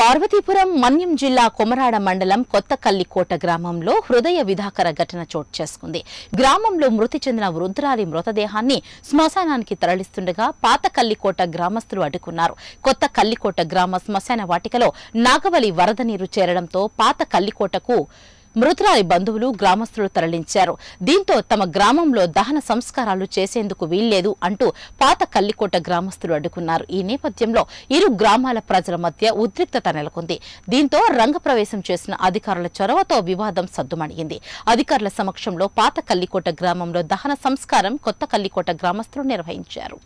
పార్వతీపురం మన్యం జిల్లా కొమరాడ మండలం కొత్తకల్లికోట గ్రామంలో హృదయ విధాకర ఘటన చోటు చేసుకుంది గ్రామంలో మృతి చెందిన వృద్ధురాలి మృతదేహాన్ని శ్మశానానికి తరలిస్తుండగా పాత కల్లికోట గ్రామస్తులు అడ్డుకున్నారు కొత్త కల్లికోట గ్రామ శ్మశాన వాటికలో నాగవలి వరద నీరు చేరడంతో పాత కల్లికోటకు మృతురాలి బంధువులు గ్రామస్తులు తరలించారు దీంతో తమ గ్రామంలో దహన సంస్కారాలు చేసేందుకు వీల్లేదు అంటూ పాత కల్లికోట గ్రామస్తులు అడ్డుకున్నారు ఈ నేపథ్యంలో ఇరు గ్రామాల ప్రజల మధ్య ఉద్రిక్తత నెలకొంది దీంతో రంగప్రవేశం చేసిన అధికారుల చొరవతో వివాదం సద్దుమణిగింది అధికారుల సమక్షంలో పాత కల్లికోట గ్రామంలో దహన సంస్కారం కొత్త కల్లికోట గ్రామస్తులు నిర్వహించారు